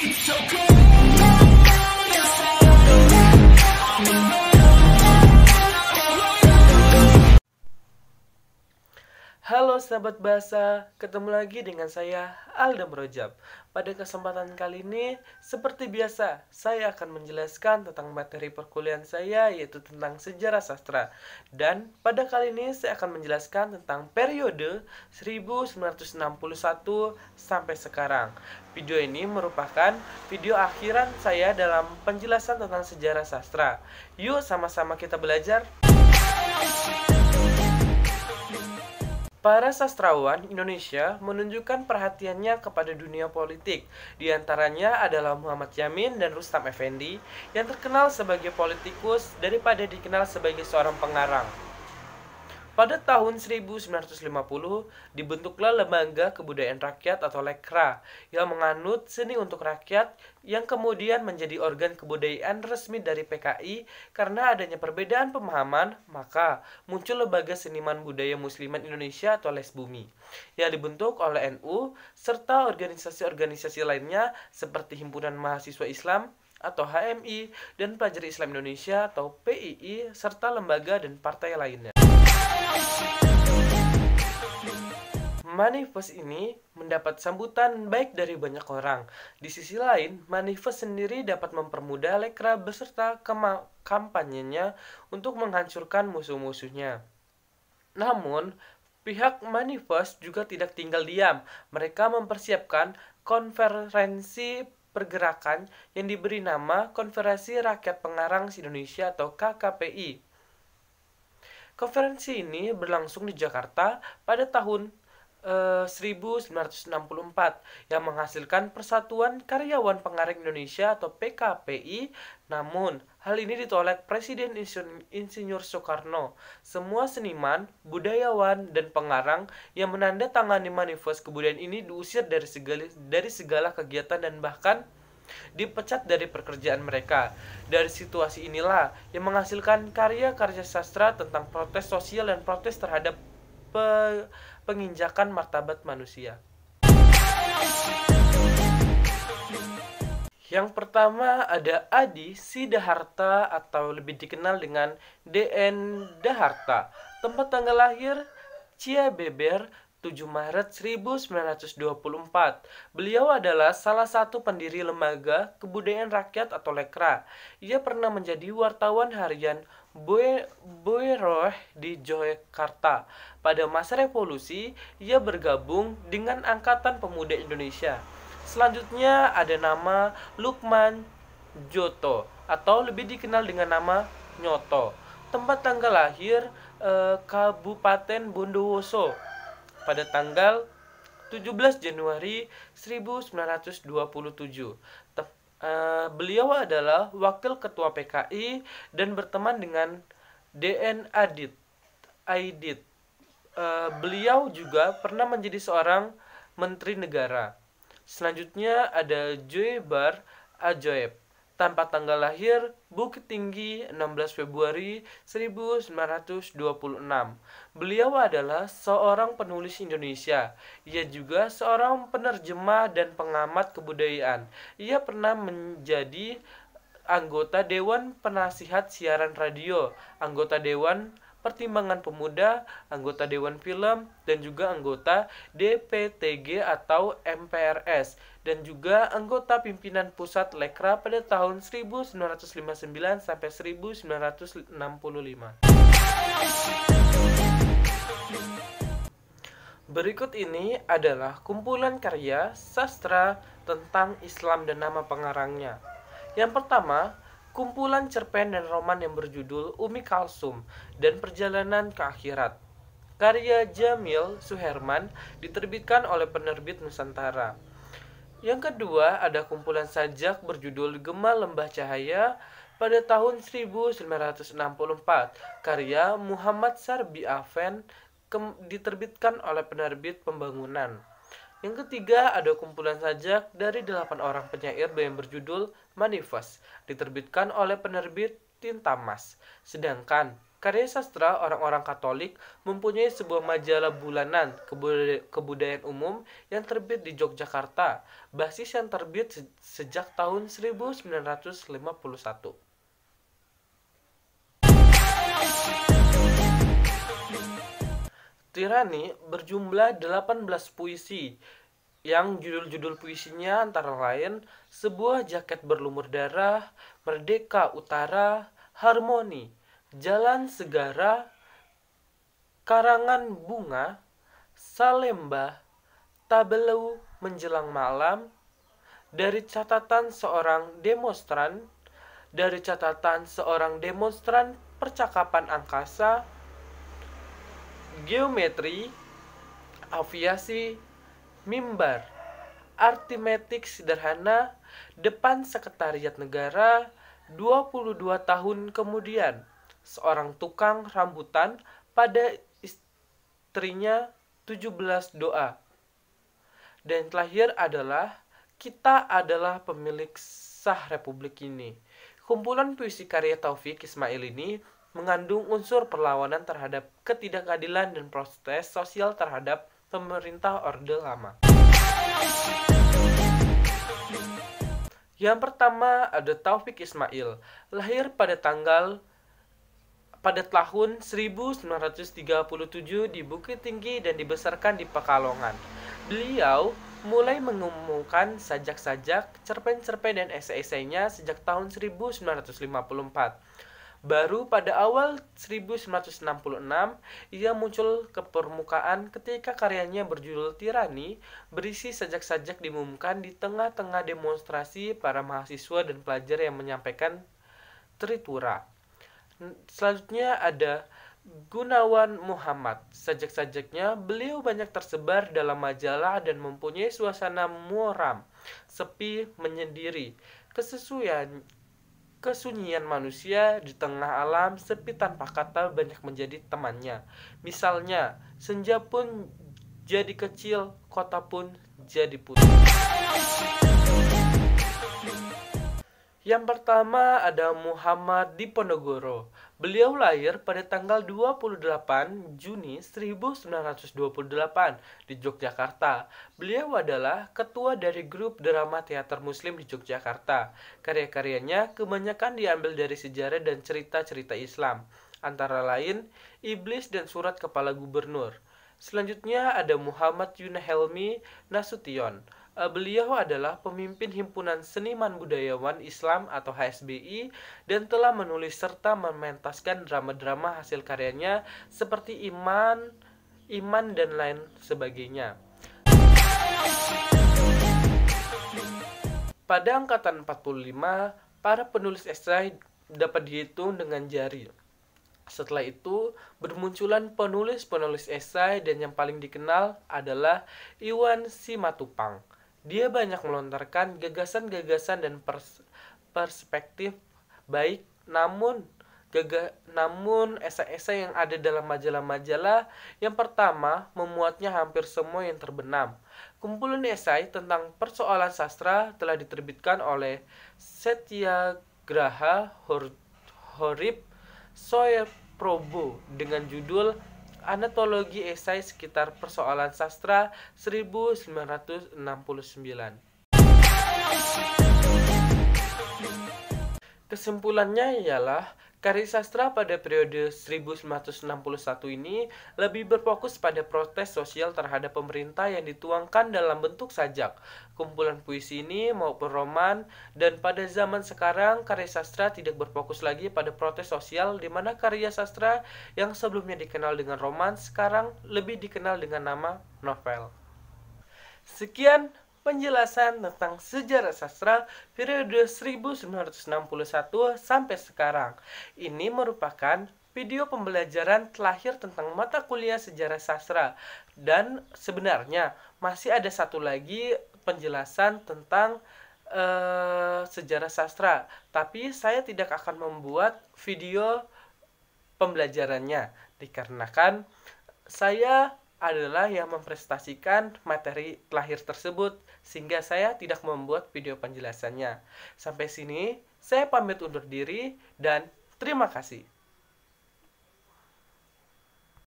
It's so good. Halo sahabat bahasa, ketemu lagi dengan saya Alda Rojab. Pada kesempatan kali ini, seperti biasa, saya akan menjelaskan tentang materi perkuliahan saya yaitu tentang sejarah sastra. Dan pada kali ini saya akan menjelaskan tentang periode 1961 sampai sekarang. Video ini merupakan video akhiran saya dalam penjelasan tentang sejarah sastra. Yuk sama-sama kita belajar. Para sastrawan Indonesia menunjukkan perhatiannya kepada dunia politik. Di antaranya adalah Muhammad Yamin dan Rustam Effendi yang terkenal sebagai politikus daripada dikenal sebagai seorang pengarang. Pada tahun 1950 dibentuklah Lembaga Kebudayaan Rakyat atau Lekra yang menganut seni untuk rakyat yang kemudian menjadi organ kebudayaan resmi dari PKI karena adanya perbedaan pemahaman maka muncul Lembaga Seniman Budaya Musliman Indonesia atau Lesbumi yang dibentuk oleh NU serta organisasi-organisasi lainnya seperti Himpunan Mahasiswa Islam, atau HMI dan Pelajar Islam Indonesia atau PII serta lembaga dan partai lainnya. manifest ini mendapat sambutan baik dari banyak orang. Di sisi lain, manifest sendiri dapat mempermudah Lekra beserta kampanyenya untuk menghancurkan musuh-musuhnya. Namun, pihak manifest juga tidak tinggal diam. Mereka mempersiapkan konferensi pergerakan yang diberi nama Konferensi Rakyat Pengarang Indonesia atau KKPI. Konferensi ini berlangsung di Jakarta pada tahun 1964 eh, yang menghasilkan Persatuan Karyawan Pengarang Indonesia atau PKPI. Namun, hal ini ditolak Presiden Insinyur Soekarno. Semua seniman, budayawan, dan pengarang yang menandatangani manifest kebudayaan ini diusir dari segala, dari segala kegiatan dan bahkan dipecat dari pekerjaan mereka. Dari situasi inilah yang menghasilkan karya-karya sastra tentang protes sosial dan protes terhadap penginjakan martabat manusia. Yang pertama ada Adi Sidaharta atau lebih dikenal dengan DN Daharta. Tempat tanggal lahir Cia Beber 7 Maret 1924. Beliau adalah salah satu pendiri lembaga kebudayaan rakyat atau Lekra. Ia pernah menjadi wartawan harian Boeroh di Yogyakarta. Pada masa revolusi, ia bergabung dengan Angkatan Pemuda Indonesia. Selanjutnya ada nama Lukman Joto atau lebih dikenal dengan nama Nyoto. Tempat tanggal lahir eh, Kabupaten Bondowoso, pada tanggal 17 Januari 1927. Tep, uh, beliau adalah wakil ketua PKI dan berteman dengan DN Adit. Aidit. Uh, beliau juga pernah menjadi seorang menteri negara. Selanjutnya ada Joebar Ajoeb tanpa tanggal lahir Bukit Tinggi 16 Februari 1926. Beliau adalah seorang penulis Indonesia. Ia juga seorang penerjemah dan pengamat kebudayaan. Ia pernah menjadi anggota Dewan Penasihat Siaran Radio, anggota Dewan Pertimbangan Pemuda, anggota Dewan Film, dan juga anggota DPTG atau MPRS, dan juga anggota pimpinan pusat Lekra pada tahun 1959 sampai 1965. Berikut ini adalah kumpulan karya sastra tentang Islam dan nama pengarangnya. Yang pertama, kumpulan cerpen dan roman yang berjudul Umi Kalsum dan Perjalanan ke Akhirat. Karya Jamil Suherman diterbitkan oleh penerbit Nusantara. Yang kedua ada kumpulan sajak berjudul Gemal Lembah Cahaya pada tahun 1964 karya Muhammad Sarbi Aven diterbitkan oleh penerbit Pembangunan. Yang ketiga, ada kumpulan sajak dari delapan orang penyair yang berjudul Manifest, diterbitkan oleh penerbit Tinta Mas Sedangkan karya sastra orang-orang Katolik mempunyai sebuah majalah bulanan kebudayaan umum yang terbit di Yogyakarta, basis yang terbit sejak tahun 1951. Tirani berjumlah 18 puisi yang judul-judul puisinya antara lain Sebuah Jaket Berlumur Darah, Merdeka Utara, Harmoni, Jalan Segara, Karangan Bunga, Salemba, Tabelu Menjelang Malam, dari catatan seorang demonstran, dari catatan seorang demonstran percakapan angkasa, geometri, aviasi, mimbar, artimetik sederhana, depan sekretariat negara, 22 tahun kemudian, seorang tukang rambutan pada istrinya 17 doa. Dan terakhir adalah kita adalah pemilik sah republik ini. Kumpulan puisi karya Taufik Ismail ini mengandung unsur perlawanan terhadap ketidakadilan dan protes sosial terhadap pemerintah Orde Lama. Yang pertama ada Taufik Ismail, lahir pada tanggal pada tahun 1937 di Bukit Tinggi dan dibesarkan di Pekalongan. Beliau mulai mengumumkan sajak-sajak, cerpen-cerpen dan esai-esainya sejak tahun 1954. Baru pada awal 1966, ia muncul ke permukaan ketika karyanya berjudul Tirani berisi sajak-sajak diumumkan di tengah-tengah demonstrasi para mahasiswa dan pelajar yang menyampaikan tritura. Selanjutnya ada Gunawan Muhammad. Sajak-sajaknya beliau banyak tersebar dalam majalah dan mempunyai suasana muram, sepi, menyendiri. Kesesuaian, Kesunyian manusia di tengah alam sepi tanpa kata banyak menjadi temannya. Misalnya, senja pun jadi kecil, kota pun jadi putih. Yang pertama ada Muhammad Diponegoro. Ponegoro. Beliau lahir pada tanggal 28 Juni 1928 di Yogyakarta. Beliau adalah ketua dari grup drama teater muslim di Yogyakarta. Karya-karyanya kebanyakan diambil dari sejarah dan cerita-cerita Islam, antara lain Iblis dan Surat Kepala Gubernur. Selanjutnya ada Muhammad Yuna Helmi Nasution. Eh, beliau adalah pemimpin Himpunan Seniman Budayawan Islam atau HSBI dan telah menulis serta mementaskan drama-drama hasil karyanya seperti Iman, Iman dan lain sebagainya. Pada angkatan 45, para penulis esai dapat dihitung dengan jari. Setelah itu, bermunculan penulis-penulis esai dan yang paling dikenal adalah Iwan Simatupang dia banyak melontarkan gagasan-gagasan dan pers perspektif baik namun gaga namun esai-esai yang ada dalam majalah-majalah yang pertama memuatnya hampir semua yang terbenam. Kumpulan esai tentang persoalan sastra telah diterbitkan oleh Setia Graha Hor Horib Soyer Probo dengan judul Anatologi Esai Sekitar Persoalan Sastra 1969. Kesimpulannya ialah Karya sastra pada periode 1961 ini lebih berfokus pada protes sosial terhadap pemerintah yang dituangkan dalam bentuk sajak, kumpulan puisi ini maupun roman, dan pada zaman sekarang karya sastra tidak berfokus lagi pada protes sosial di mana karya sastra yang sebelumnya dikenal dengan roman sekarang lebih dikenal dengan nama novel. Sekian penjelasan tentang sejarah sastra periode 1961 sampai sekarang. Ini merupakan video pembelajaran terakhir tentang mata kuliah sejarah sastra dan sebenarnya masih ada satu lagi penjelasan tentang uh, sejarah sastra, tapi saya tidak akan membuat video pembelajarannya dikarenakan saya adalah yang memprestasikan materi lahir tersebut, sehingga saya tidak membuat video penjelasannya. Sampai sini, saya pamit undur diri dan terima kasih.